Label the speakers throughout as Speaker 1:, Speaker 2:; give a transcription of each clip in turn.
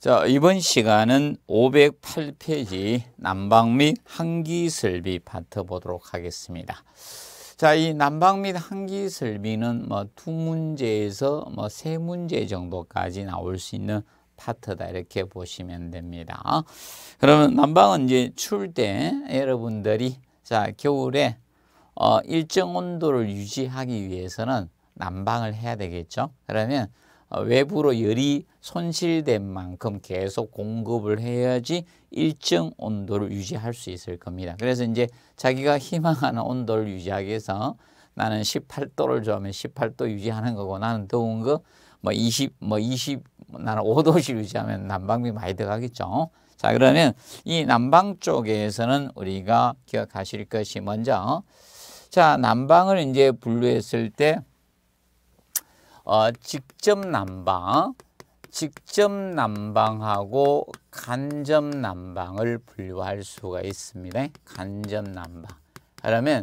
Speaker 1: 자, 이번 시간은 508페이지 난방 및환기 설비 파트 보도록 하겠습니다. 자, 이 난방 및환기 설비는 뭐 두 문제에서 뭐 세 문제 정도까지 나올 수 있는 파트다 이렇게 보시면 됩니다. 그러면 난방은 이제 추울 때 여러분들이 자, 겨울에 어, 일정 온도를 유지하기 위해서는 난방을 해야 되겠죠. 그러면 어, 외부로 열이 손실된 만큼 계속 공급을 해야지 일정 온도를 유지할 수 있을 겁니다. 그래서 이제 자기가 희망하는 온도를 유지하기 위해서 나는 18도를 좋아하면 18도 유지하는 거고 나는 더운 거뭐 20, 뭐 20, 뭐 나는 5도씩 유지하면 난방비 많이 들어가겠죠. 자 그러면 이 난방 쪽에서는 우리가 기억하실 것이 먼저 자 난방을 이제 분류했을 때 어, 직접 난방, 직접 난방하고 간접 난방을 분류할 수가 있습니다. 간접 난방. 그러면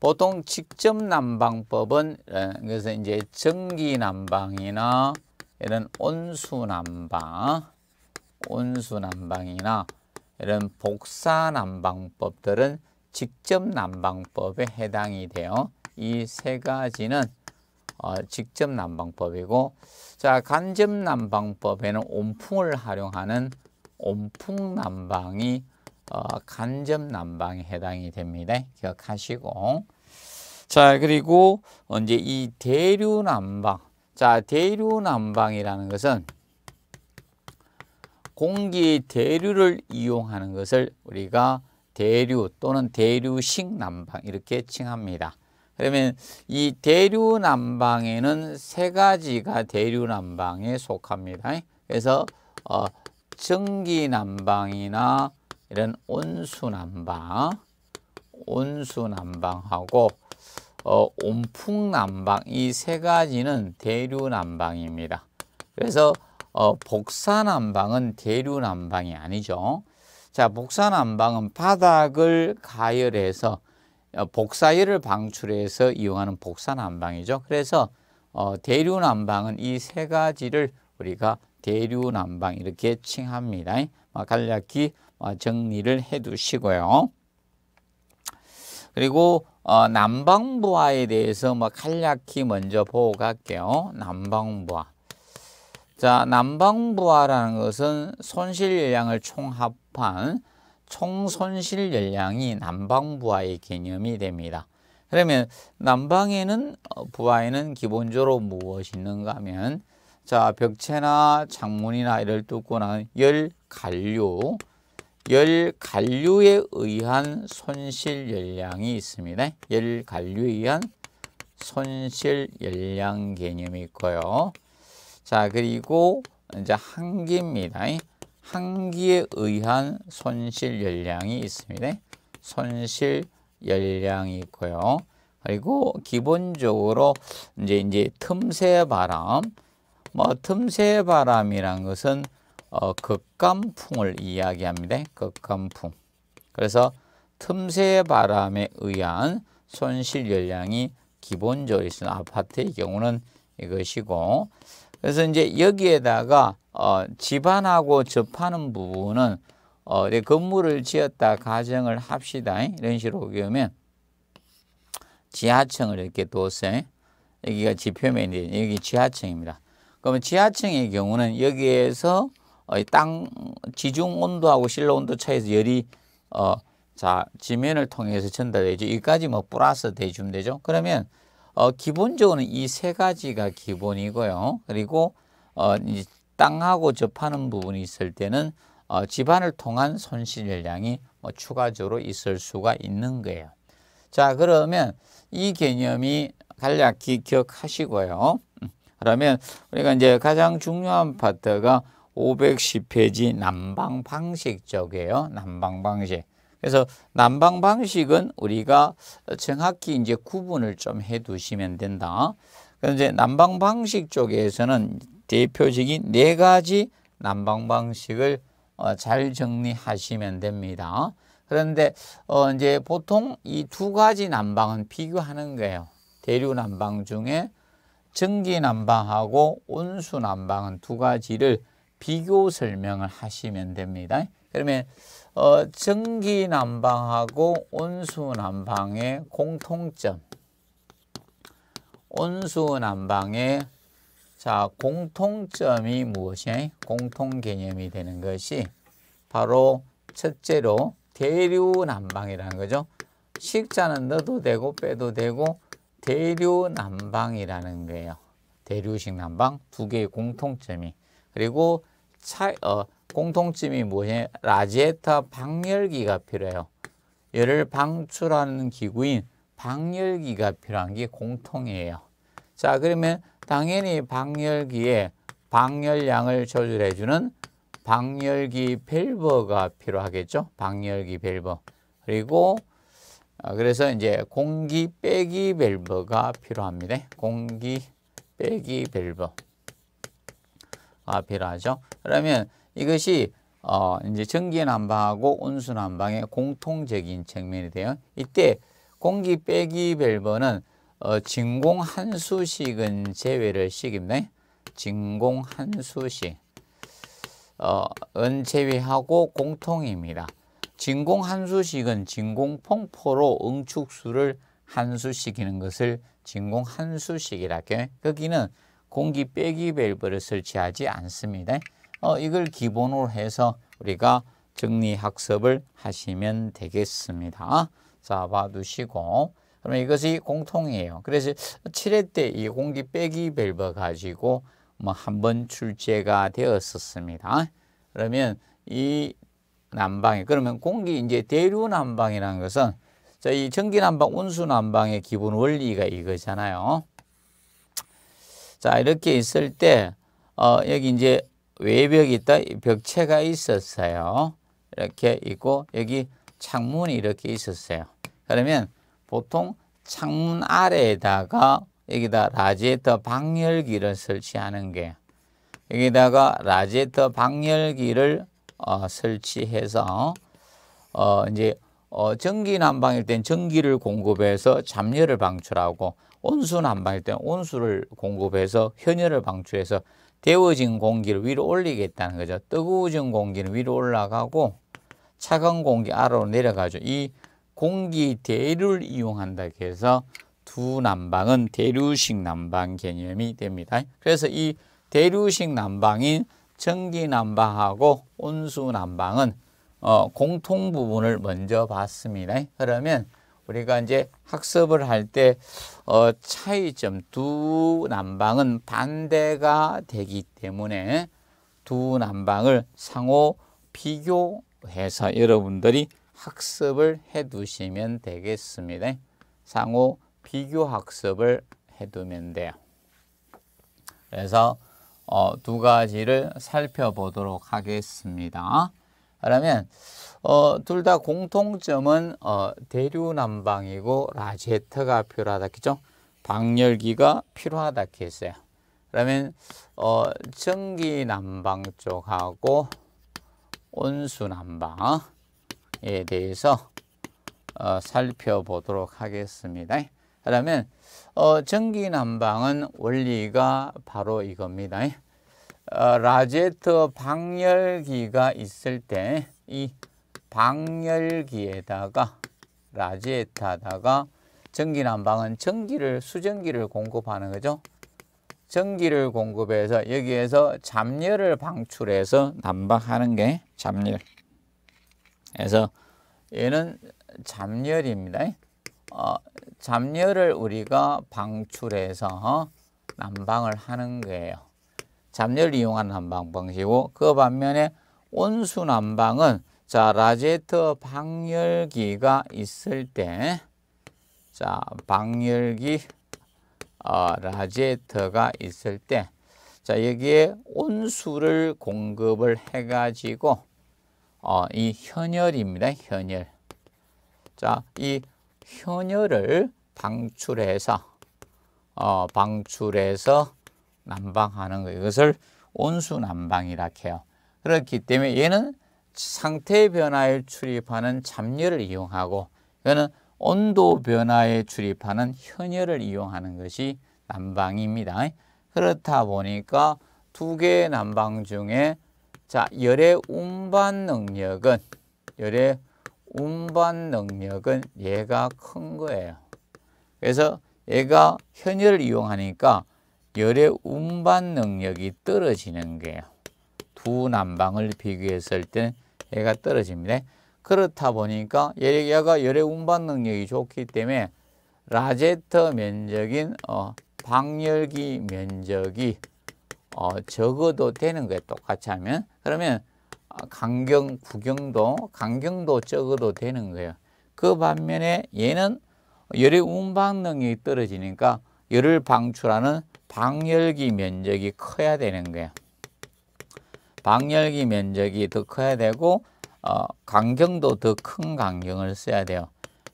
Speaker 1: 보통 직접 난방법은 어, 그래서 이제 전기 난방이나 이런 온수 난방, 온수 난방이나 이런 복사 난방법들은 직접 난방법에 해당이 돼요. 이 세 가지는 어, 직접 난방법이고 자 간접 난방법에는 온풍을 활용하는 온풍 난방이 어, 간접 난방에 해당이 됩니다. 기억하시고 자 그리고 이제 이 대류 난방 자 대류 난방이라는 것은 공기 대류를 이용하는 것을 우리가 대류 또는 대류식 난방 이렇게 칭합니다. 그러면 이 대류난방에는 세 가지가 대류난방에 속합니다. 그래서 어, 전기난방이나 이런 온수난방, 온수난방하고 어, 온풍난방 이 세 가지는 대류난방입니다. 그래서 어, 복사난방은 대류난방이 아니죠. 자, 복사난방은 바닥을 가열해서 어, 복사열을 방출해서 이용하는 복사난방이죠. 그래서 어, 대류난방은 이 세 가지를 우리가 대류난방 이렇게 칭합니다. 어, 간략히 어, 정리를 해두시고요. 그리고 어, 난방부하에 대해서 뭐 간략히 먼저 보고 갈게요. 난방부하. 자, 난방부하라는 것은 손실량을 예 총합한 총손실 열량이 난방부하의 개념이 됩니다. 그러면 난방에는 어, 부하에는 기본적으로 무엇이 있는가 하면 자 벽체나 창문이나 이를 뚫고 나는 열 관류 열 관류에 의한 손실 열량이 있습니다. 열 관류에 의한 손실 열량 개념이 있고요. 자 그리고 이제 한기입니다. 한기에 의한 손실 열량이 있습니다. 손실 열량이 있고요. 그리고 기본적으로 이제 이제 틈새 바람 뭐 틈새 바람이란 것은 어, 극감풍을 이야기합니다. 극감풍. 그래서 틈새 바람에 의한 손실 열량이 기본적으로 있는 아파트의 경우는 이것이고 그래서 이제 여기에다가 어, 집안하고 접하는 부분은 어, 건물을 지었다 가정을 합시다. 이런 식으로 오면 지하층을 이렇게 뒀어요. 여기가 지표면인데 여기 지하층입니다. 그러면 지하층의 경우는 여기에서 어, 땅 지중 온도하고 실내 온도 차이에서 열이 어, 자 지면을 통해서 전달되죠. 이까지 뭐 플러스 대주면 되죠. 그러면 어, 기본적으로는 이 세 가지가 기본이고요. 그리고 어, 이제 땅하고 접하는 부분이 있을 때는 어, 집안을 통한 손실량이 뭐 추가적으로 있을 수가 있는 거예요. 자 그러면 이 개념이 간략히 기억하시고요. 그러면 우리가 이제 가장 중요한 파트가 510페이지 난방 방식 쪽이에요. 난방 방식. 그래서 난방 방식은 우리가 정확히 이제 구분을 좀 해 두시면 된다. 그런데 난방 방식 쪽에서는 대표적인 네 가지 난방 방식을 어, 잘 정리하시면 됩니다. 그런데 어, 이제 보통 이 두 가지 난방은 비교하는 거예요. 대류 난방 중에 전기 난방하고 온수 난방은 두 가지를 비교 설명을 하시면 됩니다. 그러면 어, 전기 난방하고 온수 난방의 공통점, 온수 난방의 자, 공통점이 무엇이? 냐 공통 개념이 되는 것이 바로 첫째로 대류난방이라는 거죠. 식자는 넣어도 되고 빼도 되고 대류난방이라는 거예요. 대류식 난방 두 개의 공통점이 그리고 차, 어, 공통점이 뭐냐 라지에타 방열기가 필요해요. 열을 방출하는 기구인 방열기가 필요한 게 공통이에요. 자 그러면 당연히 방열기에 방열량을 조절해주는 방열기 밸브가 필요하겠죠. 방열기 밸버. 그리고 아, 그래서 이제 공기 빼기 밸버가 필요합니다. 공기 빼기 밸버가 아, 필요하죠. 그러면 이것이 어 이제 전기 난방하고 온수 난방의 공통적인 측면이 돼요. 이때 공기 빼기 밸버는 어, 진공 한수식은 제외를 시킵네. 진공 한 수씩. 어, 은 제외하고 공통입니다. 진공 한수식은 진공 펑포로 응축수를 한 수씩이는 것을 진공 한수식이라 할게 거기는 공기 빼기 밸브를 설치하지 않습니다. 어, 이걸 기본으로 해서 우리가 정리 학습을 하시면 되겠습니다. 자, 봐두시고. 그러면 이것이 공통이에요. 그래서 7회 때 이 공기 빼기 밸브 가지고 뭐 한 번 출제가 되었었습니다. 그러면 이 난방에 그러면 공기 이제 대류 난방이라는 것은 이 전기 난방, 온수 난방의 기본 원리가 이거잖아요. 자, 이렇게 있을 때 어, 여기 이제 외벽이 있다. 벽체가 있었어요. 이렇게 있고 여기 창문이 이렇게 있었어요. 그러면 보통 창문 아래에다가 여기다 라지에터 방열기를 설치하는 게 여기다가 라지에터 방열기를 어, 설치해서 어, 이제 어, 전기 난방일 땐 전기를 공급해서 잠열을 방출하고 온수 난방일 땐 온수를 공급해서 현열을 방출해서 데워진 공기를 위로 올리겠다는 거죠. 뜨거워진 공기는 위로 올라가고 차가운 공기 아래로 내려가죠. 이 공기 대류를 이용한다 해서 두 난방은 대류식 난방 개념이 됩니다. 그래서 이 대류식 난방인 전기 난방하고 온수 난방은 어, 공통 부분을 먼저 봤습니다. 그러면 우리가 이제 학습을 할 때 어, 차이점 두 난방은 반대가 되기 때문에 두 난방을 상호 비교해서 여러분들이 학습을 해 두시면 되겠습니다. 상호 비교 학습을 해 두면 돼요. 그래서 어, 두 가지를 살펴보도록 하겠습니다. 그러면 어, 둘다 공통점은 어, 대류난방이고 라제트가 필요하다 했죠. 방열기가 필요하다 했어요. 그러면 어, 전기난방 쪽하고 온수난방 에 대해서 어, 살펴보도록 하겠습니다. 그러면 어, 전기 난방은 원리가 바로 이겁니다. 어, 라제트 방열기가 있을 때 이 방열기에다가 라제트다가 전기 난방은 전기를 수전기를 공급하는 거죠. 전기를 공급해서 여기에서 잡열을 방출해서 난방하는 게 잡열. 그래서 얘는 잠열입니다. 어, 잠열을 우리가 방출해서 어? 난방을 하는 거예요. 잠열 이용한 난방 방식이고 그 반면에 온수 난방은 자 라제트 방열기가 있을 때자 방열기 어, 라제트가 있을 때자 여기에 온수를 공급을 해가지고 어, 이 현열입니다. 현열. 자, 이 현열을 방출해서 어, 방출해서 난방하는 거 이것을 온수 난방이라 해요. 그렇기 때문에 얘는 상태 변화에 출입하는 잡열을 이용하고 이는 온도 변화에 출입하는 현열을 이용하는 것이 난방입니다. 그렇다 보니까 두 개의 난방 중에 자, 열의 운반 능력은 열의 운반 능력은 얘가 큰 거예요. 그래서 얘가 현열을 이용하니까 열의 운반 능력이 떨어지는 거예요. 두 난방을 비교했을 때는 얘가 떨어집니다. 그렇다 보니까 얘가 열의 운반 능력이 좋기 때문에 라제터 면적인 어, 방열기 면적이 어, 적어도 되는 거예요. 똑같이 하면. 그러면 아, 강경, 구경도, 강경도 적어도 되는 거예요. 그 반면에 얘는 열의 운반능이 떨어지니까 열을 방출하는 방열기 면적이 커야 되는 거예요. 방열기 면적이 더 커야 되고 어, 강경도 더 큰 강경을 써야 돼요.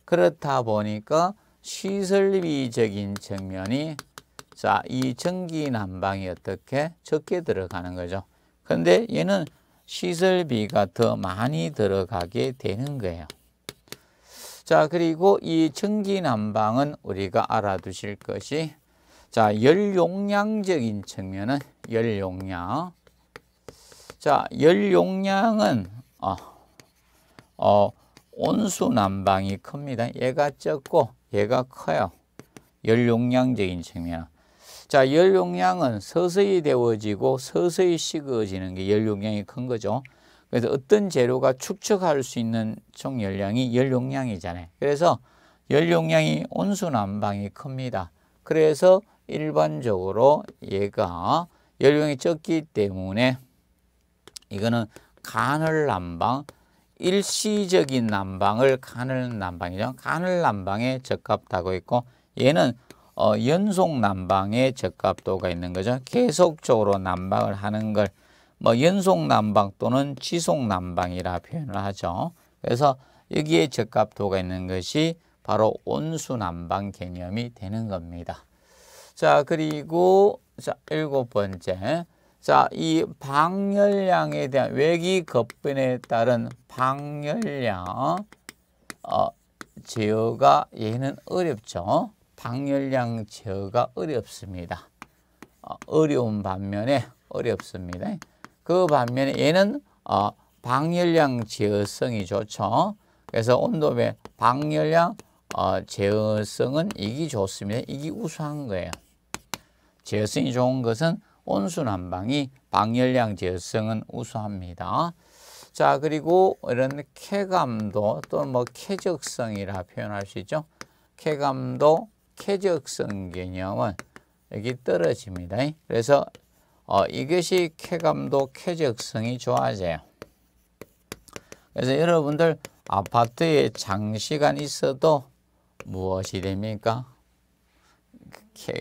Speaker 1: 그렇다 보니까 시설비적인 측면이 자, 이 전기 난방이 어떻게 적게 들어가는 거죠. 그런데 얘는 시설비가 더 많이 들어가게 되는 거예요. 자, 그리고 이 전기난방은 우리가 알아두실 것이 자, 열용량적인 측면은 열용량. 자, 열용량은 어, 어, 온수난방이 큽니다. 얘가 적고 얘가 커요. 열용량적인 측면. 자, 열 용량은 서서히 데워지고 서서히 식어지는 게열 용량이 큰 거죠. 그래서 어떤 재료가 축적할 수 있는 총 열량이 열 용량이잖아요. 그래서 열 용량이 온수난방이 큽니다. 그래서 일반적으로 얘가 열량이 용 적기 때문에 이거는 간을 난방, 일시적인 난방을 간을 난방이죠. 간을 난방에 적합하고 있고 얘는 어, 연속 난방의 적합도가 있는 거죠. 계속적으로 난방을 하는 걸 뭐 연속 난방 또는 지속 난방이라 표현을 하죠. 그래서 여기에 적합도가 있는 것이 바로 온수 난방 개념이 되는 겁니다. 자, 그리고 자, 일곱 번째. 자, 이 방열량에 대한 외기 급변에 따른 방열량 어, 제어가 얘는 어렵죠. 방열량 제어가 어렵습니다. 어, 어려운 반면에 어렵습니다. 그 반면에 얘는 어, 방열량 제어성이 좋죠. 그래서 온도배 방열량 어, 제어성은 이게 좋습니다. 이게 우수한 거예요. 제어성이 좋은 것은 온수난방이 방열량 제어성은 우수합니다. 자 그리고 이런 쾌감도 또 뭐 쾌적성이라 표현할 수 있죠. 쾌감도 쾌적성 개념은 여기 떨어집니다. 그래서 어, 이것이 쾌감도 쾌적성이 좋아져요. 그래서 여러분들 아파트에 장시간 있어도 무엇이 됩니까?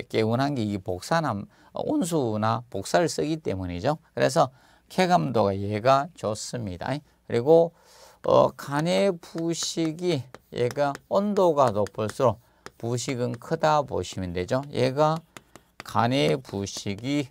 Speaker 1: 개운한 게이 복사나 온수나 복사를 쓰기 때문이죠. 그래서 쾌감도가 얘가 좋습니다. 그리고 어, 간의 부식이 얘가 온도가 높을수록 부식은 크다 보시면 되죠. 얘가 간의 부식이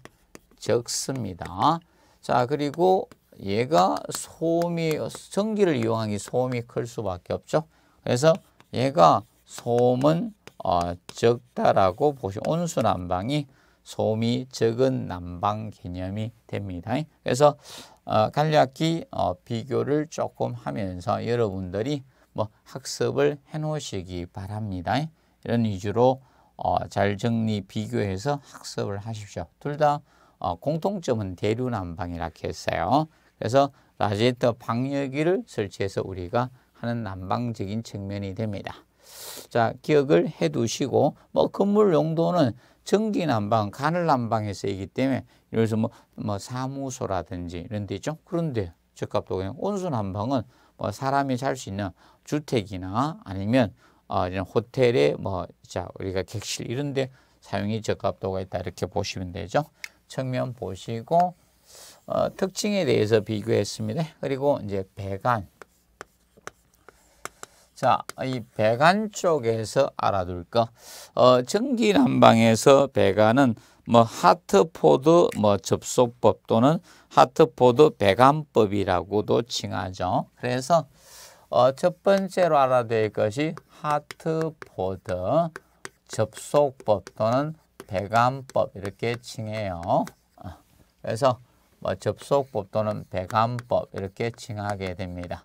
Speaker 1: 적습니다. 자, 그리고 얘가 소음이, 전기를 이용하기 소음이 클 수밖에 없죠. 그래서 얘가 소음은 어, 적다라고 보시면 온수난방이 소음이 적은 난방 개념이 됩니다. 그래서 어, 간략히 어, 비교를 조금 하면서 여러분들이 뭐 학습을 해 놓으시기 바랍니다. 이런 위주로 어, 잘 정리 비교해서 학습을 하십시오. 둘다 어, 공통점은 대류난방이라고 했어요. 그래서 라제트 방역기를 설치해서 우리가 하는 난방적인 측면이 됩니다. 자, 기억을 해 두시고 뭐 건물 용도는 전기 난방, 가늘 난방에서이기 때문에 예를 들어서 뭐, 뭐 사무소라든지 이런 데 있죠. 그런데 적합도 그냥 온수 난방은 뭐 사람이 살 수 있는 주택이나 아니면 어, 이런 호텔에 뭐, 자, 우리가 객실 이런데 사용이 적합도가 있다. 이렇게 보시면 되죠. 측면 보시고, 어, 특징에 대해서 비교했습니다. 그리고 이제 배관. 자, 이 배관 쪽에서 알아둘 거. 어, 전기 난방에서 배관은 뭐 하트포드 뭐 접속법 또는 하트포드 배관법이라고도 칭하죠. 그래서 어, 첫 번째로 알아야 것이 하트보드 접속법 또는 배관법 이렇게 칭해요. 아, 그래서 뭐 접속법 또는 배관법 이렇게 칭하게 됩니다.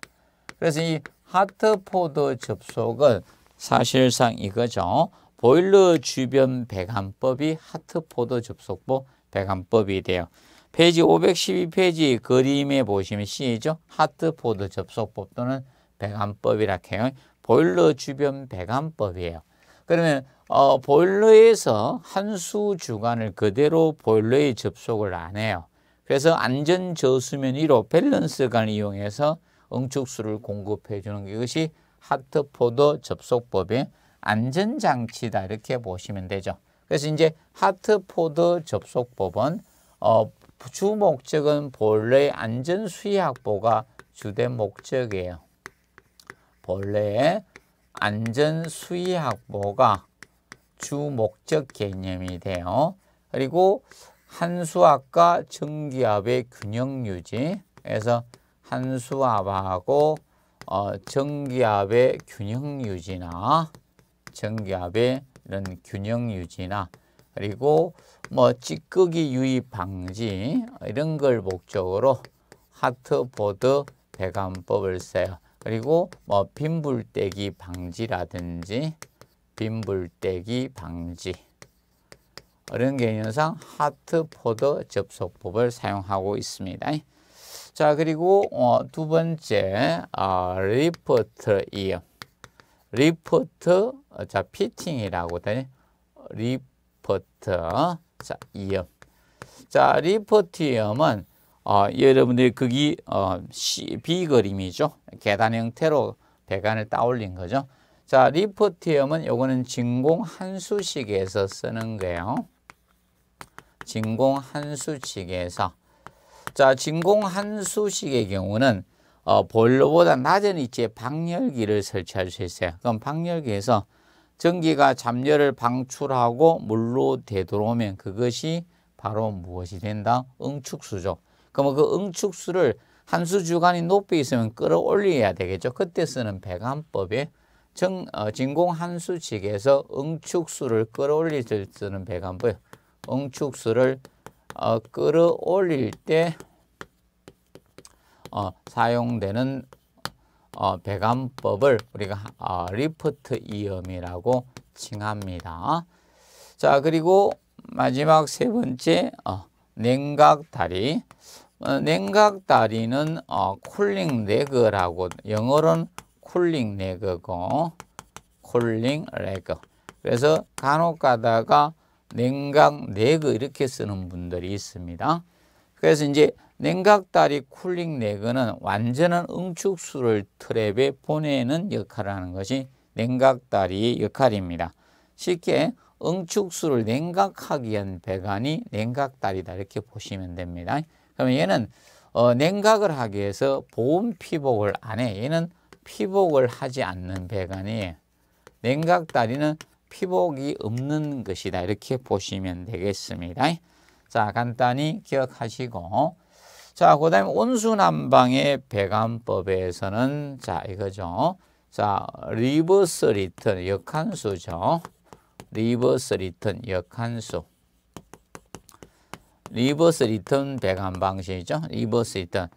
Speaker 1: 그래서 이 하트포드 접속은 사실상 이거죠. 보일러 주변 배관법이 하트포드 접속법 배관법이 돼요. 페이지 512페이지 그림에 보시면 C죠. 하트포드 접속법 또는 배관법이라 해요. 보일러 주변 배관법이에요. 그러면 어, 보일러에서 한수 주관을 그대로 보일러에 접속을 안 해요. 그래서 안전 저수면 위로 밸런스관을 이용해서 응축수를 공급해 주는 것이 하트포도 접속법의 안전장치다 이렇게 보시면 되죠. 그래서 이제 하트포드 접속법은 어, 주 목적은 본래 안전 수위 확보가 주된 목적이에요. 본래의 안전수위학보가 주목적 개념이 돼요. 그리고 한수압과 전기압의 균형 유지 그래서 한수압하고 어, 전기압의 균형 유지나 전기압의 이런 균형 유지나 그리고 뭐 찌꺼기 유입 방지 이런 걸 목적으로 하트보드 배관법을 써요. 그리고 뭐 빈불떼기 방지라든지 빈불떼기 방지 이런 개념상 하트포드 접속법을 사용하고 있습니다. 자 그리고 어, 두 번째 아, 어, 리포트 이어 리포트 자 피팅이라고 되네 리포트 자 이어 자 리포티엄은 어, 여러분들이 그게 어, C, B 그림이죠. 계단 형태로 배관을 따올린 거죠. 자, 리포티엄은 요거는 진공 한수식에서 쓰는 거예요. 진공 한수식에서. 자, 진공 한수식의 경우는 어, 보일러보다 낮은 위치에 방열기를 설치할 수 있어요. 그럼 방열기에서 전기가 잠열을 방출하고 물로 되돌아오면 그것이 바로 무엇이 된다? 응축수죠. 그러면 그 응축수를 한수 주간이 높이 있으면 끌어올려야 되겠죠. 그때 쓰는 배관법에 정, 어, 진공 한수 측에서 응축수를 끌어올릴 때 쓰는 배관법 응축수를 어, 끌어올릴 때 어, 사용되는 어, 배관법을 우리가 어, 리프트 이음이라고 칭합니다. 자 그리고 마지막 세 번째 어, 냉각다리 어, 냉각다리는 어, 쿨링 레그라고 영어로는 쿨링 레그고 쿨링 레그 그래서 간혹 가다가 냉각 레그 이렇게 쓰는 분들이 있습니다. 그래서 이제 냉각다리 쿨링 레그는 완전한 응축수를 트랩에 보내는 역할을 하는 것이 냉각다리의 역할입니다. 쉽게 응축수를 냉각하기 위한 배관이 냉각다리다 이렇게 보시면 됩니다. 그러면 얘는 어, 냉각을 하기 위해서 보온 피복을 안 해. 얘는 피복을 하지 않는 배관이 냉각 다리는 피복이 없는 것이다. 이렇게 보시면 되겠습니다. 자, 간단히 기억하시고 자, 그 다음에 온수난방의 배관법에서는 자, 이거죠. 자, 리버스 리턴 역한수죠. 리버스 리턴 역한수. 리버스 리턴 배관 방식이죠. 리버스 리턴.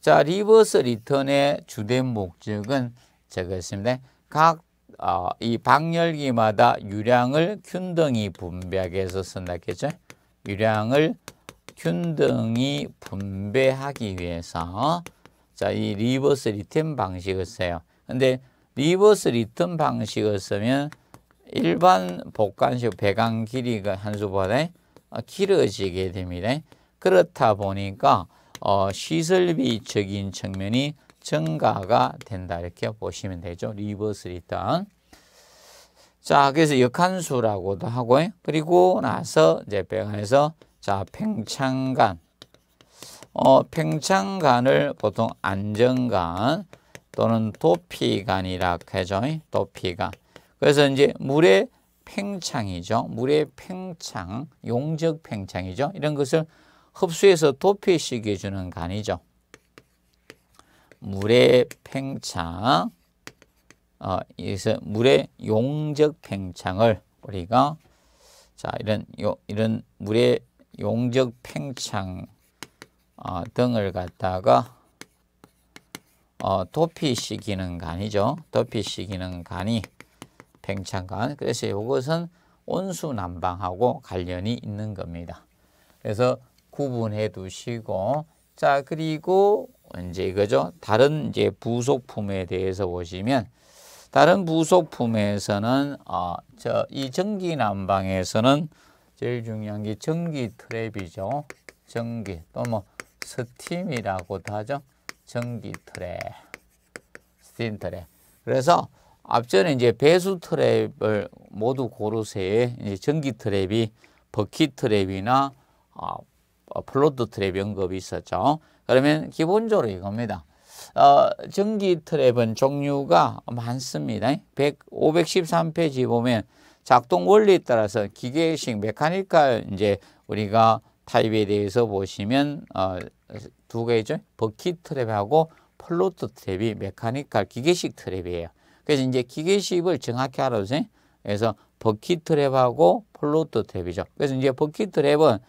Speaker 1: 자, 리버스 리턴의 주된 목적은 저것입니다. 각, 어, 이 방열기마다 유량을 균등히 분배해서 쓴다겠죠. 유량을 균등히 분배하기 위해서 자, 이 리버스 리턴 방식을 써요. 근데 리버스 리턴 방식을 쓰면 일반 복관식 배관 길이가 한 수보다 어, 길어지게 됩니다. 그렇다 보니까 어, 시설비적인 측면이 증가가 된다 이렇게 보시면 되죠. 리버스 리턴. 자, 그래서 역한수라고도 하고 그리고 나서 이제 배관에서 자, 팽창간. 어, 팽창간을 보통 안정간 또는 도피간이라고 해죠. 도피간. 그래서 이제 물에 팽창이죠. 물의 팽창, 용적 팽창이죠. 이런 것을 흡수해서 도피시켜 주는 간이죠. 물의 팽창, 어, 여기서 물의 용적 팽창을 우리가 자 이런 요, 이런 물의 용적 팽창 어, 등을 갖다가 어, 도피시키는 간이죠. 도피시키는 간이 팽창관 그래서 이것은 온수난방하고 관련이 있는 겁니다. 그래서 구분해 두시고 자 그리고 이제 이거죠. 다른 이제 부속품에 대해서 보시면 다른 부속품에서는 어, 저이 전기 난방에서는 제일 중요한 게 전기 트랩이죠. 전기 또 뭐 스팀이라고도 하죠. 전기 트랩, 스팀 트랩. 그래서 앞전에 이제 배수 트랩을 모두 고르세에 이제 전기 트랩이 버킷 트랩이나 어, 아, 플로트 트랩 연급이 있었죠. 그러면 기본적으로 이겁니다. 어, 전기 트랩은 종류가 많습니다. 100, 513페이지 보면 작동 원리에 따라서 기계식 메카니컬 이제 우리가 타입에 대해서 보시면 어, 두 개죠. 버킷 트랩하고 플로트 트랩이 메카니컬 기계식 트랩이에요. 그래서 이제 기계식을 정확히 알아두세요. 그래서 버킷트랩하고 플로트 트랩이죠 그래서 이제 버킷트랩은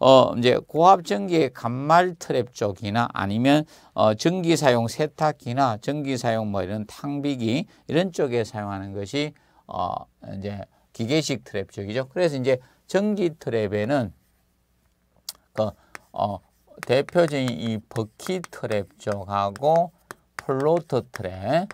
Speaker 1: 어 이제 고압 전기의 간말 트랩 쪽이나 아니면 어 전기 사용 세탁기나 전기 사용 뭐 이런 탕비기 이런 쪽에 사용하는 것이 어 이제 기계식 트랩 쪽이죠. 그래서 이제 전기 트랩에는 그어 대표적인 이 버킷 트랩 쪽하고 플로트 트랩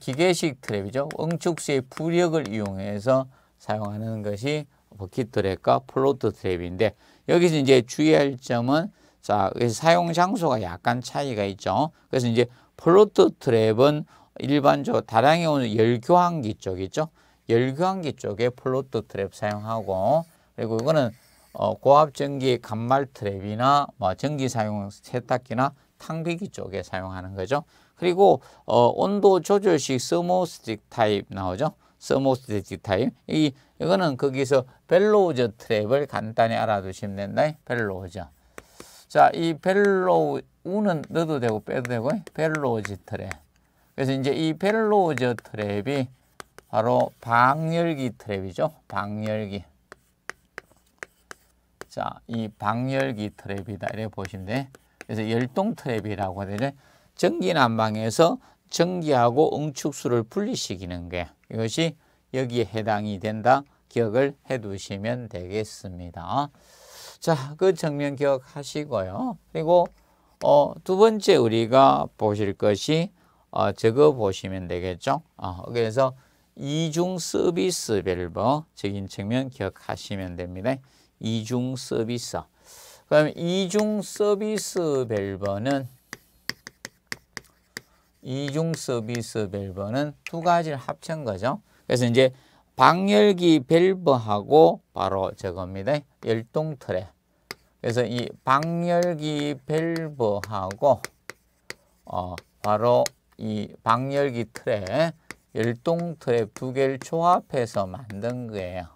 Speaker 1: 기계식 트랩이죠. 응축수의 부력을 이용해서 사용하는 것이 버킷 트랩과 플로트 트랩인데 여기서 이제 주의할 점은 자, 사용 장소가 약간 차이가 있죠. 그래서 이제 플로트 트랩은 일반적으로 다량에 오는 열교환기 쪽 있죠. 열교환기 쪽에 플로트 트랩 사용하고 그리고 이거는 어, 고압 전기 간말 트랩이나 뭐 전기 사용 세탁기나 탕비기 쪽에 사용하는 거죠. 그리고 어, 온도 조절식 서모스틱 타입 나오죠. 서모스틱 타입. 이, 이거는 거기서 벨로우저 트랩을 간단히 알아두시면 된다. 벨로우저. 자, 이 벨로우, 는 넣어도 되고 빼도 되고, 벨로우저 트랩. 그래서 이제 이 벨로우저 트랩이 바로 방열기 트랩이죠. 방열기. 자, 이 방열기 트랩이다. 이렇게 보시면 돼. 그래서 열동 트랩이라고 하죠. 전기난방에서 전기하고 응축수를 분리시키는 게 이것이 여기에 해당이 된다 기억을 해 두시면 되겠습니다. 자, 그 정면 기억하시고요. 그리고 어, 두 번째 우리가 보실 것이 어, 적어 보시면 되겠죠. 어, 그래서 이중 서비스 밸브적인 측면 기억하시면 됩니다. 이중 서비스. 그럼 이중 서비스 밸브는 이중 서비스 밸브는 두 가지를 합친 거죠. 그래서 이제 방열기 밸브하고 바로 저겁니다. 열동 틀에. 그래서 이 방열기 밸브하고 어, 바로 이 방열기 틀에 열동 틀에 두 개를 조합해서 만든 거예요.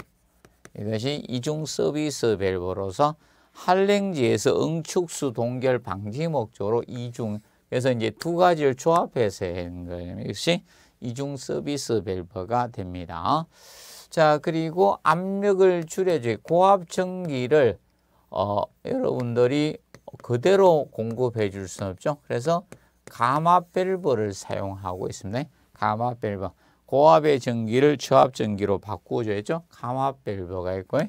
Speaker 1: 이것이 이중 서비스 밸브로서 한랭지에서 응축수 동결 방지 목적으로 이중 그래서 이제 두 가지를 조합해서 하는 거예요. 역시 이중 서비스 밸브가 됩니다. 자, 그리고 압력을 줄여줄 고압 전기를 어, 여러분들이 그대로 공급해 줄수 없죠. 그래서 가마 밸브를 사용하고 있습니다. 가마 밸브. 고압의 전기를 저압 전기로 바꾸어줘야죠. 가마 밸브가 있고요.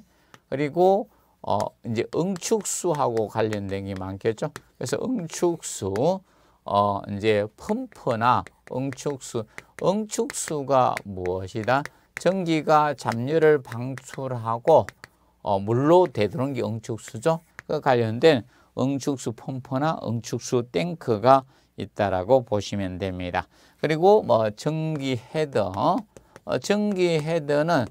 Speaker 1: 그리고 어, 이제 응축수하고 관련된 게 많겠죠. 그래서 응축수, 어 이제 펌프나 응축수 응축수가 무엇이다? 전기가 잡류를 방출하고 어, 물로 되도는 게 응축수죠. 그 관련된 응축수 펌프나 응축수 탱크가 있다라고 보시면 됩니다. 그리고 뭐 전기 헤드 어, 전기 헤드는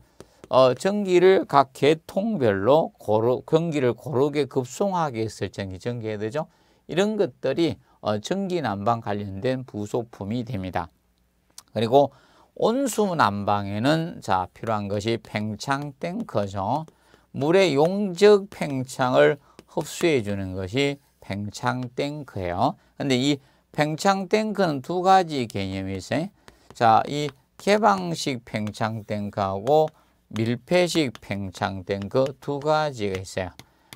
Speaker 1: 어, 전기를 각 계통별로 고르, 전기를 고르게 급송하게 했쓸 전기 전기 헤드죠 이런 것들이 전기 어, 난방 관련된 부속품이 됩니다. 그리고 온수 난방에는 자 필요한 것이 팽창 탱크죠 물의 용적 팽창을 흡수해 주는 것이 팽창 탱크예요. 그런데이 팽창 탱크는 두 가지 개념이 있어요. 자, 이 개방식 팽창 탱크하고 밀폐식 팽창 탱크 두 가지가 있어요.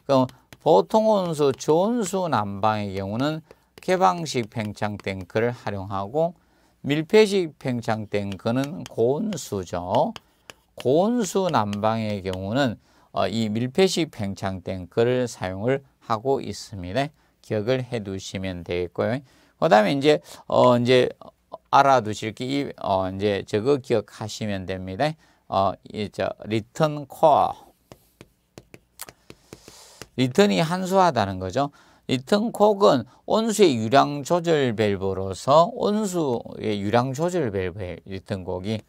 Speaker 1: 그럼 보통 온수, 저온수 난방의 경우는 개방식 팽창 탱크를 활용하고 밀폐식 팽창 탱크는 고온수죠. 고온수 난방의 경우는 어, 이 밀폐식 팽창 탱크를 사용을 하고 있습니다. 기억을 해 두시면 되겠고요. 그 다음에 이제, 어, 이제 알아두실 게, 이, 어, 이제 저거 기억하시면 됩니다. 어, 이저 리턴 코어. 리턴이 한수하다는 거죠. 리턴콕은 온수의 유량 조절 밸브로서 온수의 유량 조절 밸브의 리턴콕이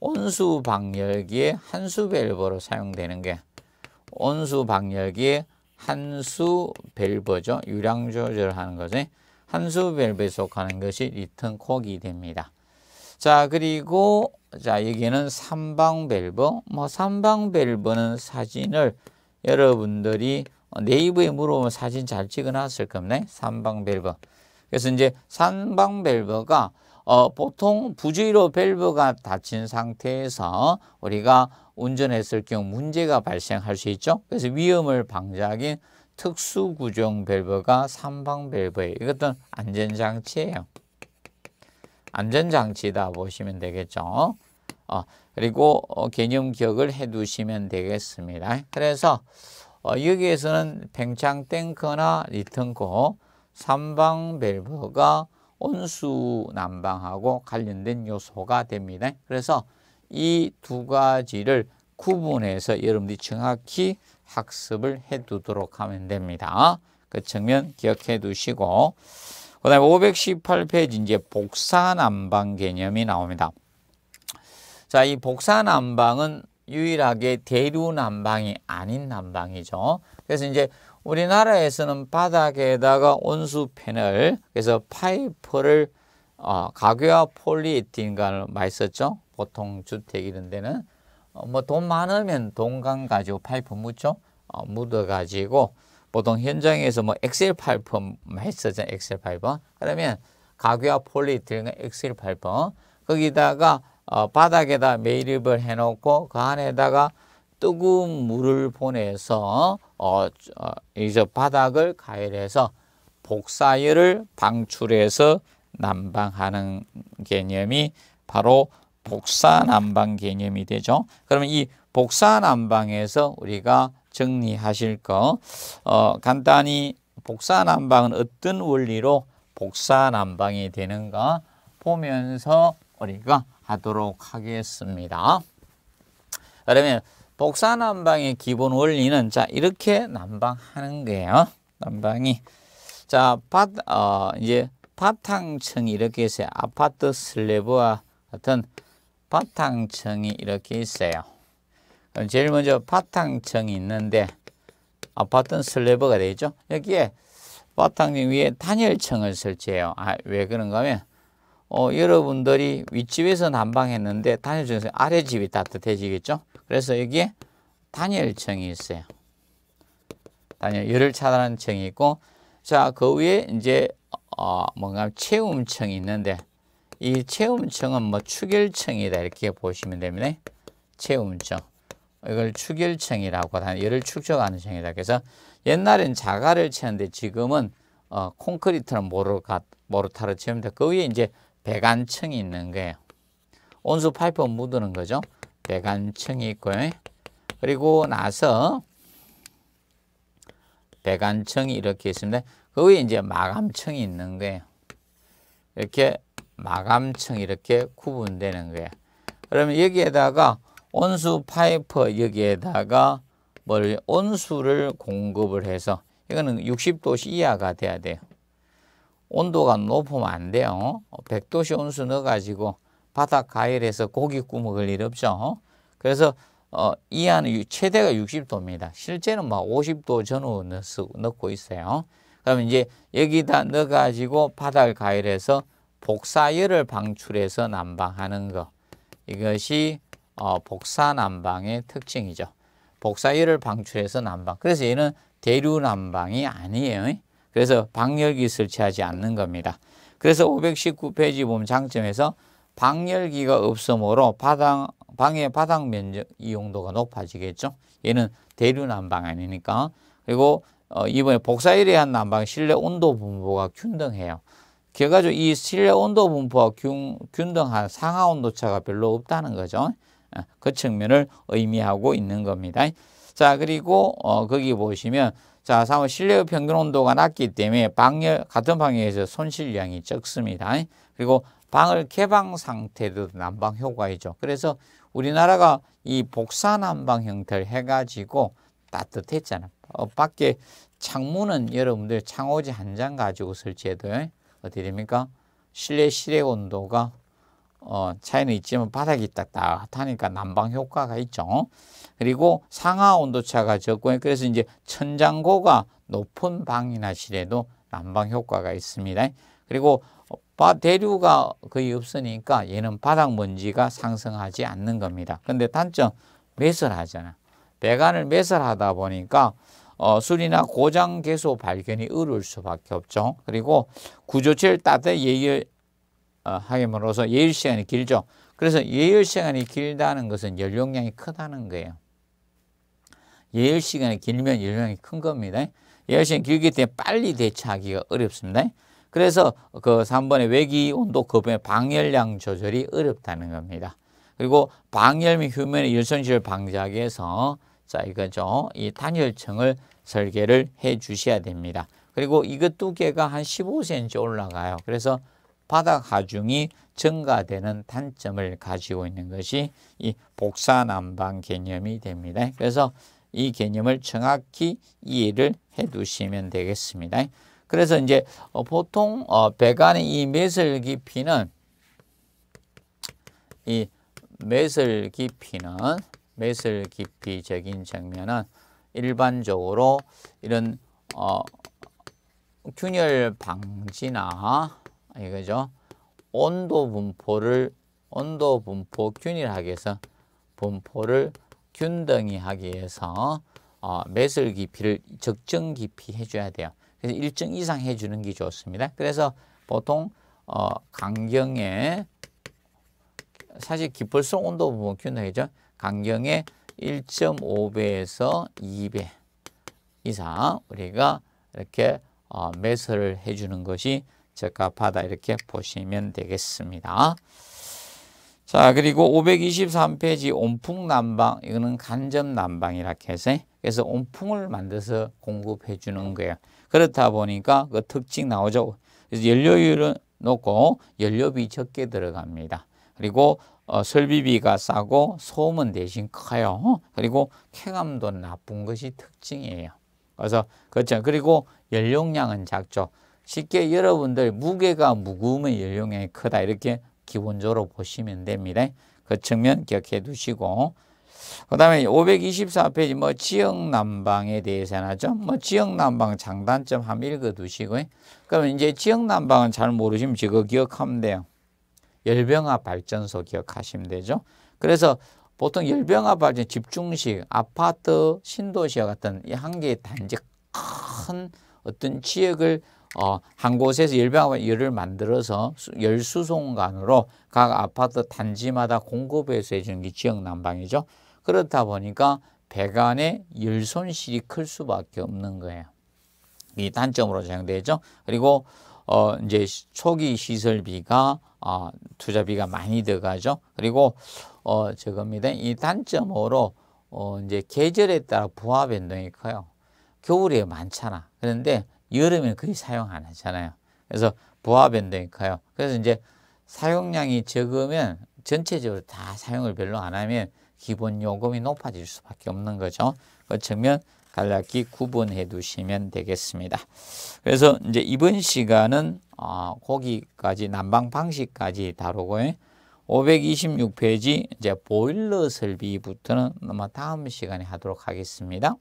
Speaker 1: 온수 방열기의 한수 밸브로 사용되는 게 온수 방열기의 한수 밸브죠. 유량 조절하는 것지 한수 밸브에 속하는 것이 리턴콕이 됩니다. 자, 그리고 자, 여기는 삼방 밸브. 뭐 삼방 밸브는 사진을 여러분들이 어, 네이버에 물어보면 사진 잘 찍어놨을 겁네. 삼방밸브. 그래서 이제 삼방밸브가 어, 보통 부주의로 밸브가 닫힌 상태에서 우리가 운전했을 경우 문제가 발생할 수 있죠. 그래서 위험을 방지하기 특수 구조 밸브가 삼방 밸브예요. 이것도 안전 장치예요. 안전 장치다 보시면 되겠죠. 어, 그리고 어, 개념 기억을 해 두시면 되겠습니다. 그래서 어, 여기에서는 팽창 탱크나 리턴코, 삼방 밸브가 온수 난방하고 관련된 요소가 됩니다. 그래서 이 두 가지를 구분해서 여러분들이 정확히 학습을 해 두도록 하면 됩니다. 그 측면 기억해 두시고 그 다음에 518페이지 이제 복사 난방 개념이 나옵니다. 자, 이 복사 난방은 유일하게 대류난방이 아닌 난방이죠. 그래서 이제 우리나라에서는 바닥에다가 온수 패널, 그래서 파이프를 어, 가교와 폴리에틴가를 많이 썼죠. 보통 주택 이런 데는 어, 뭐돈 많으면 동강 가지고 파이프 묻죠. 어, 묻어가지고 보통 현장에서 뭐 엑셀 파이프 많이 썼잖 엑셀 파이프. 그러면 가교와 폴리에틴간 엑셀 파이프 거기다가 어, 바닥에다 매립을 해놓고 그 안에다가 뜨거운 물을 보내서 어, 어 이제 바닥을 가열해서 복사열을 방출해서 난방하는 개념이 바로 복사난방 개념이 되죠. 그러면 이 복사난방에서 우리가 정리하실 거 어, 간단히 복사난방은 어떤 원리로 복사난방이 되는가 보면서 우리가 하도록 하겠습니다. 그러면 복사 난방의 기본 원리는 자 이렇게 난방하는 거예요. 난방이 자 바, 어, 이제 바탕층이 이렇게 있어요. 아파트 슬래브와 같은 바탕층이 이렇게 있어요. 그럼 제일 먼저 바탕층이 있는데 아파트 슬래브가 되죠. 여기에 바탕층 위에 단열층을 설치해요. 아, 왜 그런가 하면 어, 여러분들이 윗집에서 난방했는데 단열층에서 아래집이 따뜻해지겠죠? 그래서 여기에 단열층이 있어요. 단열, 열을 차단하는 층이 있고, 자, 그 위에 이제, 어, 뭔가 체움층이 있는데, 이 체움층은 뭐 추결층이다. 이렇게 보시면 됩니다. 체움층. 이걸 추결층이라고 하는 열을 축적하는 층이다. 그래서 옛날엔 자갈을 채는데 지금은 어, 콘크리트는 모로, 모르타를 채우면 돼. 그 위에 이제 배관층이 있는 거예요. 온수 파이프 묻는 거죠. 배관층이 있고요. 그리고 나서 배관층이 이렇게 있습니다. 그 위에 이제 마감층이 있는 거예요. 이렇게 마감층 이렇게 구분되는 거예요. 그러면 여기에다가 온수 파이프 여기에다가 뭘 온수를 공급을 해서 이거는 60도씨 이하가 돼야 돼요. 온도가 높으면 안 돼요. 100도씨 온수 넣어가지고 바닥 가열해서 고기 구먹을 일 없죠. 그래서 어, 이하는 최대가 60도입니다. 실제는 막 50도 전후 넣고 있어요. 그러면 이제 여기다 넣어가지고 바닥 가열해서 복사열을 방출해서 난방하는 것. 이것이 어, 복사 난방의 특징이죠. 복사열을 방출해서 난방. 그래서 얘는 대류 난방이 아니에요. 그래서 방열기 설치하지 않는 겁니다. 그래서 519페이지 보면 장점에서 방열기가 없으므로 바닥, 방의 바닥 면적 이용도가 높아지겠죠. 얘는 대류 난방 아니니까. 그리고 어, 이번에 복사일에 한 난방 실내 온도 분포가 균등해요. 그래가지고 이 실내 온도 분포와 균, 균등한 상하 온도차가 별로 없다는 거죠. 어, 그 측면을 의미하고 있는 겁니다. 자, 그리고 어, 거기 보시면 자, 3월 실내의 평균 온도가 낮기 때문에 방열 같은 방에서 손실량이 적습니다. 그리고 방을 개방 상태도 난방 효과이죠. 그래서 우리나라가 이 복사 난방 형태를 해가지고 따뜻했잖아. 어, 밖에 창문은 여러분들 창호지 한 장 가지고 설치해도 어떻게 됩니까? 실내 실외 온도가 어, 차이는 있지만 바닥이 딱딱하니까 난방 효과가 있죠. 그리고 상하 온도차가 적고 그래서 이제 천장고가 높은 방이나 실에도 난방 효과가 있습니다. 그리고 대류가 거의 없으니까 얘는 바닥 먼지가 상승하지 않는 겁니다. 근데 단점 매설하잖아. 배관을 매설하다 보니까 어, 술이나 고장 개소 발견이 어려울 수밖에 없죠. 그리고 구조체를 따뜻 예열 아, 하임으로써 예열 시간이 길죠. 그래서 예열 시간이 길다는 것은 열용량이 크다는 거예요. 예열 시간이 길면 열량이 큰 겁니다. 예열 시간이 길기 때문에 빨리 대처하기가 어렵습니다. 그래서 그 3번의 외기 온도 급의 방열량 조절이 어렵다는 겁니다. 그리고 방열 및 표면의 열손실을 방지하기 위해서 자 이거죠. 이 단열층을 설계를 해 주셔야 됩니다. 그리고 이것 두 개가 한 15cm 올라가요. 그래서 바닥 하중이 증가되는 단점을 가지고 있는 것이 이 복사난방 개념이 됩니다. 그래서 이 개념을 정확히 이해를 해 두시면 되겠습니다. 그래서 이제 어, 보통 어, 배관의 이 매설 깊이는 이 매설 깊이는 매설 깊이적인 장면은 일반적으로 이런 어, 균열 방지나 이거죠. 예, 온도 분포를 온도 분포 균일하게 해서 분포를 균등히 하기 위해서 어, 매슬 깊이를 적정 깊이 해줘야 돼요. 그래서 일정 이상 해주는 게 좋습니다. 그래서 보통 어, 강경에 사실 기폴성 온도 부분 균등이죠. 강경의 1.5배에서 2배 이상 우리가 이렇게 어, 매설을 해주는 것이 적합하다 이렇게 보시면 되겠습니다. 자 그리고 523페이지 온풍난방 이거는 간접난방이라 해서 그래서 온풍을 만들어서 공급해 주는 거예요. 그렇다 보니까 그 특징 나오죠. 그래서 연료율은 높고 연료비 적게 들어갑니다. 그리고 어, 설비비가 싸고 소음은 대신 커요. 그리고 쾌감도 나쁜 것이 특징이에요. 그래서 그렇죠. 그리고 연료량은 작죠. 쉽게 여러분들 무게가 무거우면 연령이 크다 이렇게 기본적으로 보시면 됩니다. 그 측면 기억해 두시고 그 다음에 524페이지 뭐 지역 난방에 대해서 하죠. 뭐 지역 난방 장단점 한번 읽어 두시고 그러면 이제 지역 난방은 잘 모르시면 지금 기억하면 돼요. 열병합 발전소 기억하시면 되죠. 그래서 보통 열병합 발전 집중식 아파트 신도시와 같은 이한 개의 단지 큰 어떤 지역을 어, 한 곳에서 열병원 열을 만들어서 열수송관으로 각 아파트 단지마다 공급해서 해주는 게 지역 난방이죠. 그렇다 보니까 배관에열 손실이 클 수밖에 없는 거예요. 이 단점으로 적용되죠. 그리고 어, 이제 초기 시설비가 어, 투자비가 많이 들어가죠. 그리고 어, 저겁니다. 이 단점으로 어, 이제 계절에 따라 부하 변동이 커요. 겨울에 많잖아. 그런데 여름에는 거의 사용 안 하잖아요. 그래서 부합연대니까요 그래서 이제 사용량이 적으면 전체적으로 다 사용을 별로 안 하면 기본 요금이 높아질 수밖에 없는 거죠. 그 측면 간략히 구분해 두시면 되겠습니다. 그래서 이제 이번 시간은 어, 거기까지 난방 방식까지 다루고요. 526페이지 이제 보일러 설비부터는 아마 다음 시간에 하도록 하겠습니다.